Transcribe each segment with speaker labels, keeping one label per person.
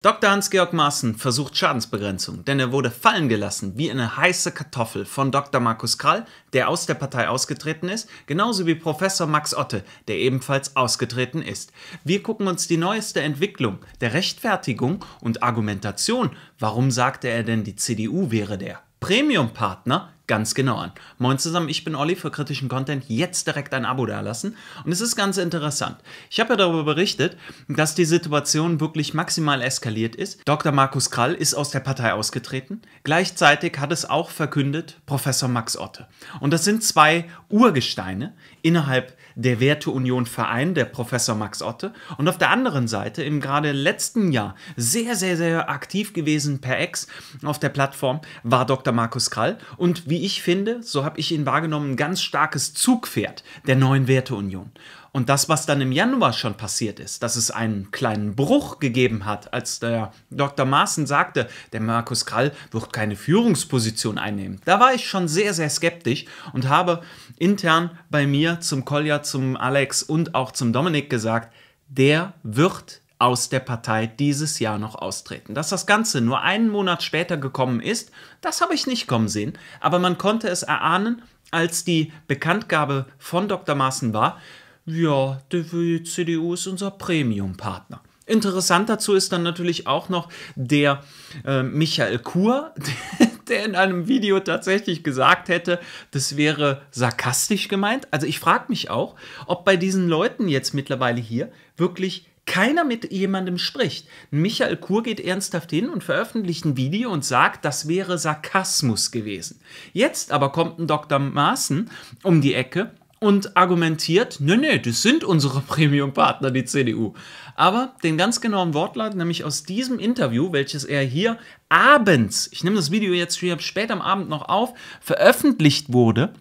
Speaker 1: Dr. Hans-Georg Maaßen versucht Schadensbegrenzung, denn er wurde fallen gelassen wie eine heiße Kartoffel von Dr. Markus Krall, der aus der Partei ausgetreten ist, genauso wie Professor Max Otte, der ebenfalls ausgetreten ist. Wir gucken uns die neueste Entwicklung der Rechtfertigung und Argumentation, warum sagte er denn, die CDU wäre der Premium-Partner ganz genau an. Moin zusammen, ich bin Olli für kritischen Content. Jetzt direkt ein Abo dalassen. Und es ist ganz interessant. Ich habe ja darüber berichtet, dass die Situation wirklich maximal eskaliert ist. Dr. Markus Krall ist aus der Partei ausgetreten. Gleichzeitig hat es auch verkündet Professor Max Otte. Und das sind zwei Urgesteine innerhalb der Werteunion Verein, der Professor Max Otte. Und auf der anderen Seite im gerade letzten Jahr sehr, sehr, sehr aktiv gewesen per Ex auf der Plattform war Dr. Markus Krall. Und wie wie ich finde, so habe ich ihn wahrgenommen, ein ganz starkes Zugpferd der neuen Werteunion. Und das, was dann im Januar schon passiert ist, dass es einen kleinen Bruch gegeben hat, als der Dr. Maaßen sagte, der Markus Krall wird keine Führungsposition einnehmen. Da war ich schon sehr, sehr skeptisch und habe intern bei mir zum Kolja, zum Alex und auch zum Dominik gesagt, der wird aus der Partei dieses Jahr noch austreten. Dass das Ganze nur einen Monat später gekommen ist, das habe ich nicht kommen sehen, aber man konnte es erahnen, als die Bekanntgabe von Dr. Maaßen war, ja, die CDU ist unser Premium-Partner. Interessant dazu ist dann natürlich auch noch der äh, Michael Kur, der in einem Video tatsächlich gesagt hätte, das wäre sarkastisch gemeint. Also ich frage mich auch, ob bei diesen Leuten jetzt mittlerweile hier wirklich keiner mit jemandem spricht. Michael Kur geht ernsthaft hin und veröffentlicht ein Video und sagt, das wäre Sarkasmus gewesen. Jetzt aber kommt ein Dr. Maaßen um die Ecke und argumentiert, nö, nö, das sind unsere Premium-Partner, die CDU. Aber den ganz genauen Wortlaut, nämlich aus diesem Interview, welches er hier abends, ich nehme das Video jetzt spät am Abend noch auf, veröffentlicht wurde,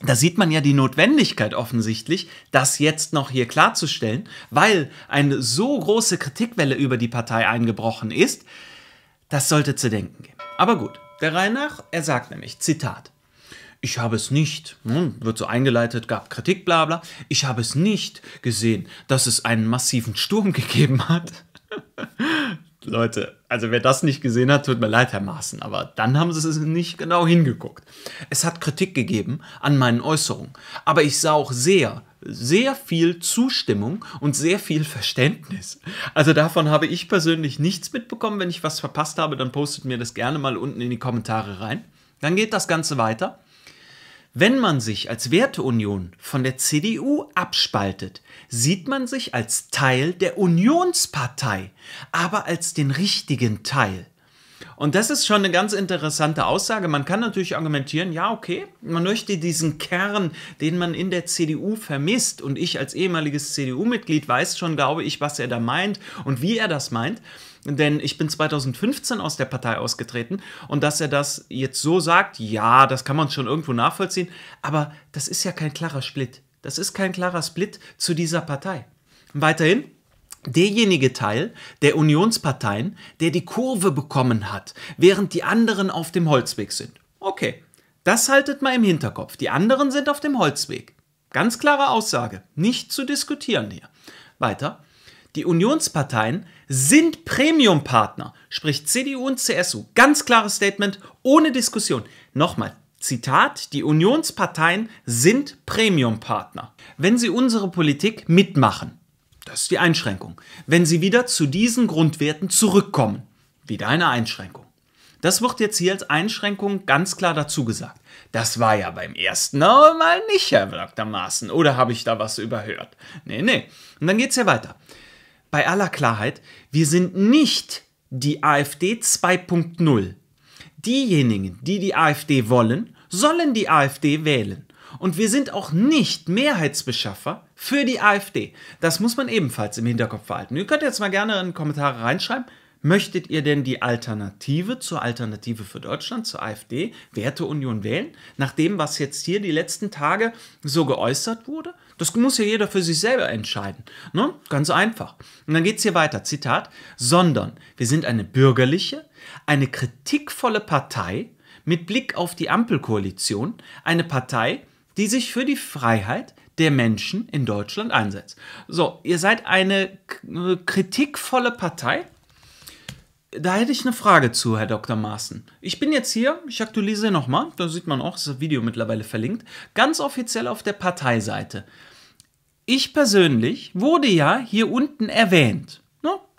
Speaker 1: da sieht man ja die Notwendigkeit offensichtlich, das jetzt noch hier klarzustellen, weil eine so große Kritikwelle über die Partei eingebrochen ist, das sollte zu denken geben. Aber gut, der Reihe nach, er sagt nämlich, Zitat, ich habe es nicht, hm, wird so eingeleitet, gab Kritik, bla bla, ich habe es nicht gesehen, dass es einen massiven Sturm gegeben hat. Leute, also wer das nicht gesehen hat, tut mir leid, Herr Maaßen, aber dann haben sie es nicht genau hingeguckt. Es hat Kritik gegeben an meinen Äußerungen, aber ich sah auch sehr, sehr viel Zustimmung und sehr viel Verständnis. Also davon habe ich persönlich nichts mitbekommen. Wenn ich was verpasst habe, dann postet mir das gerne mal unten in die Kommentare rein. Dann geht das Ganze weiter. Wenn man sich als Werteunion von der CDU abspaltet, sieht man sich als Teil der Unionspartei, aber als den richtigen Teil. Und das ist schon eine ganz interessante Aussage. Man kann natürlich argumentieren, ja, okay, man möchte diesen Kern, den man in der CDU vermisst. Und ich als ehemaliges CDU-Mitglied weiß schon, glaube ich, was er da meint und wie er das meint denn ich bin 2015 aus der Partei ausgetreten und dass er das jetzt so sagt, ja, das kann man schon irgendwo nachvollziehen, aber das ist ja kein klarer Split. Das ist kein klarer Split zu dieser Partei. Weiterhin derjenige Teil der Unionsparteien, der die Kurve bekommen hat, während die anderen auf dem Holzweg sind. Okay, das haltet mal im Hinterkopf. Die anderen sind auf dem Holzweg. Ganz klare Aussage, nicht zu diskutieren hier. Weiter. Die Unionsparteien sind Premiumpartner, sprich CDU und CSU. Ganz klares Statement, ohne Diskussion. Nochmal, Zitat, die Unionsparteien sind Premiumpartner, wenn sie unsere Politik mitmachen. Das ist die Einschränkung. Wenn sie wieder zu diesen Grundwerten zurückkommen, wieder eine Einschränkung. Das wird jetzt hier als Einschränkung ganz klar dazu gesagt. Das war ja beim ersten Mal nicht, Herr Dr. Maaßen. Oder habe ich da was überhört? Nee, nee. Und dann geht es ja weiter. Bei aller Klarheit, wir sind nicht die AfD 2.0. Diejenigen, die die AfD wollen, sollen die AfD wählen. Und wir sind auch nicht Mehrheitsbeschaffer für die AfD. Das muss man ebenfalls im Hinterkopf behalten. Ihr könnt jetzt mal gerne in die Kommentare reinschreiben. Möchtet ihr denn die Alternative zur Alternative für Deutschland, zur AfD, Werteunion wählen, nach dem, was jetzt hier die letzten Tage so geäußert wurde? Das muss ja jeder für sich selber entscheiden. Ne? Ganz einfach. Und dann geht es hier weiter. Zitat, sondern wir sind eine bürgerliche, eine kritikvolle Partei mit Blick auf die Ampelkoalition, eine Partei, die sich für die Freiheit der Menschen in Deutschland einsetzt. So, ihr seid eine kritikvolle Partei. Da hätte ich eine Frage zu, Herr Dr. Maaßen. Ich bin jetzt hier, ich aktualisiere nochmal, da sieht man auch, das Video mittlerweile verlinkt, ganz offiziell auf der Parteiseite. Ich persönlich wurde ja hier unten erwähnt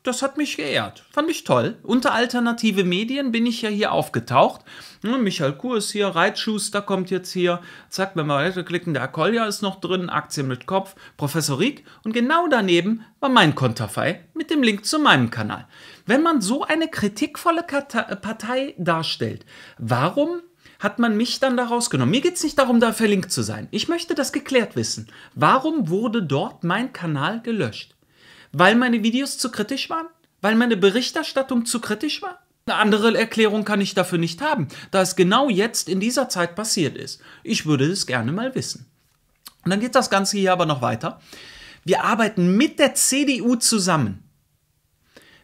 Speaker 1: das hat mich geehrt. Fand ich toll. Unter alternative Medien bin ich ja hier aufgetaucht. Hm, Michael Kuh ist hier, Reitschuster kommt jetzt hier. Zack, wenn wir weiterklicken, der Akolja ist noch drin, Aktien mit Kopf, Professor Rieck. Und genau daneben war mein Konterfei mit dem Link zu meinem Kanal. Wenn man so eine kritikvolle äh, Partei darstellt, warum hat man mich dann da rausgenommen. Mir geht es nicht darum, da verlinkt zu sein. Ich möchte das geklärt wissen. Warum wurde dort mein Kanal gelöscht? Weil meine Videos zu kritisch waren? Weil meine Berichterstattung zu kritisch war? Eine andere Erklärung kann ich dafür nicht haben, da es genau jetzt in dieser Zeit passiert ist. Ich würde es gerne mal wissen. Und dann geht das Ganze hier aber noch weiter. Wir arbeiten mit der CDU zusammen,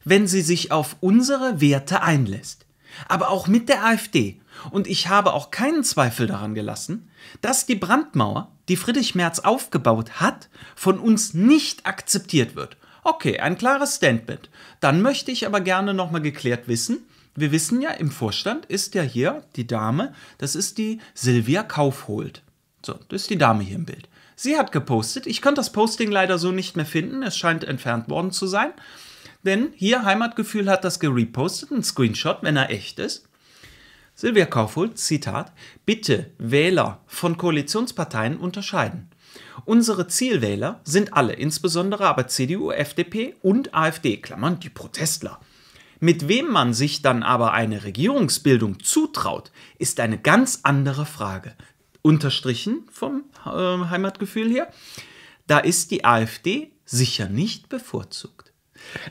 Speaker 1: wenn sie sich auf unsere Werte einlässt. Aber auch mit der AfD. Und ich habe auch keinen Zweifel daran gelassen, dass die Brandmauer, die Friedrich Merz aufgebaut hat, von uns nicht akzeptiert wird. Okay, ein klares Statement. Dann möchte ich aber gerne nochmal geklärt wissen, wir wissen ja, im Vorstand ist ja hier die Dame, das ist die Silvia Kaufholt. So, das ist die Dame hier im Bild. Sie hat gepostet, ich konnte das Posting leider so nicht mehr finden, es scheint entfernt worden zu sein, denn hier Heimatgefühl hat das gerepostet, ein Screenshot, wenn er echt ist. Silvia Kaufholt, Zitat, bitte Wähler von Koalitionsparteien unterscheiden. Unsere Zielwähler sind alle, insbesondere aber CDU, FDP und AfD, Klammern die Protestler. Mit wem man sich dann aber eine Regierungsbildung zutraut, ist eine ganz andere Frage. Unterstrichen vom äh, Heimatgefühl her, da ist die AfD sicher nicht bevorzugt.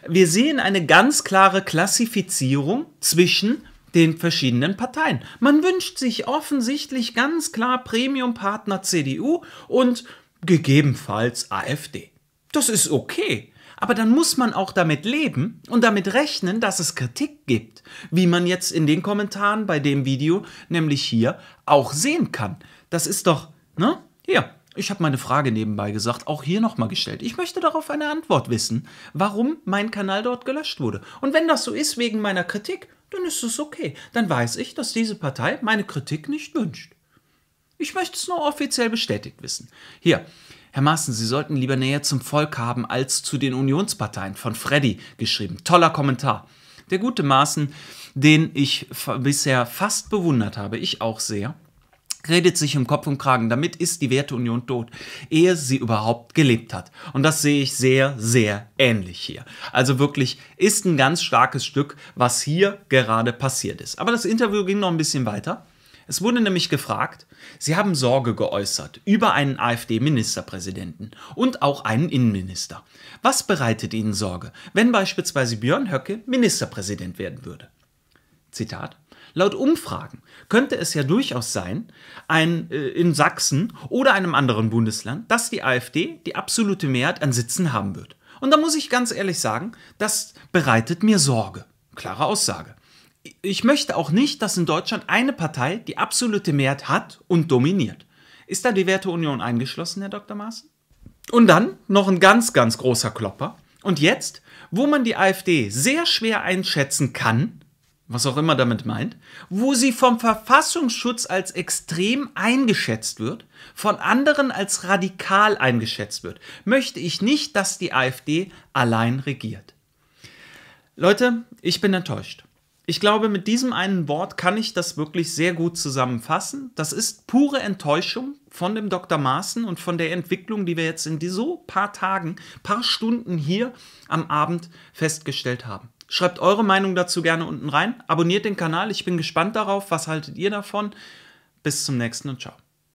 Speaker 1: Wir sehen eine ganz klare Klassifizierung zwischen den verschiedenen Parteien. Man wünscht sich offensichtlich ganz klar Premium-Partner CDU und gegebenenfalls AfD. Das ist okay. Aber dann muss man auch damit leben und damit rechnen, dass es Kritik gibt, wie man jetzt in den Kommentaren bei dem Video, nämlich hier, auch sehen kann. Das ist doch, ne? Hier, ich habe meine Frage nebenbei gesagt, auch hier nochmal gestellt. Ich möchte darauf eine Antwort wissen, warum mein Kanal dort gelöscht wurde. Und wenn das so ist wegen meiner Kritik, dann ist es okay. Dann weiß ich, dass diese Partei meine Kritik nicht wünscht. Ich möchte es nur offiziell bestätigt wissen. Hier, Herr Maaßen, Sie sollten lieber näher zum Volk haben als zu den Unionsparteien, von Freddy geschrieben. Toller Kommentar. Der gute Maaßen, den ich bisher fast bewundert habe, ich auch sehr, redet sich im Kopf und Kragen. Damit ist die Werteunion tot, ehe sie überhaupt gelebt hat. Und das sehe ich sehr, sehr ähnlich hier. Also wirklich ist ein ganz starkes Stück, was hier gerade passiert ist. Aber das Interview ging noch ein bisschen weiter. Es wurde nämlich gefragt, Sie haben Sorge geäußert über einen AfD-Ministerpräsidenten und auch einen Innenminister. Was bereitet Ihnen Sorge, wenn beispielsweise Björn Höcke Ministerpräsident werden würde? Zitat. Laut Umfragen könnte es ja durchaus sein, ein, äh, in Sachsen oder einem anderen Bundesland, dass die AfD die absolute Mehrheit an Sitzen haben wird. Und da muss ich ganz ehrlich sagen, das bereitet mir Sorge. Klare Aussage ich möchte auch nicht, dass in Deutschland eine Partei die absolute Mehrheit hat und dominiert. Ist da die Werteunion eingeschlossen, Herr Dr. Maaßen? Und dann noch ein ganz, ganz großer Klopper. Und jetzt, wo man die AfD sehr schwer einschätzen kann, was auch immer damit meint, wo sie vom Verfassungsschutz als extrem eingeschätzt wird, von anderen als radikal eingeschätzt wird, möchte ich nicht, dass die AfD allein regiert. Leute, ich bin enttäuscht. Ich glaube, mit diesem einen Wort kann ich das wirklich sehr gut zusammenfassen. Das ist pure Enttäuschung von dem Dr. Maaßen und von der Entwicklung, die wir jetzt in so paar Tagen, paar Stunden hier am Abend festgestellt haben. Schreibt eure Meinung dazu gerne unten rein. Abonniert den Kanal. Ich bin gespannt darauf. Was haltet ihr davon? Bis zum nächsten und ciao.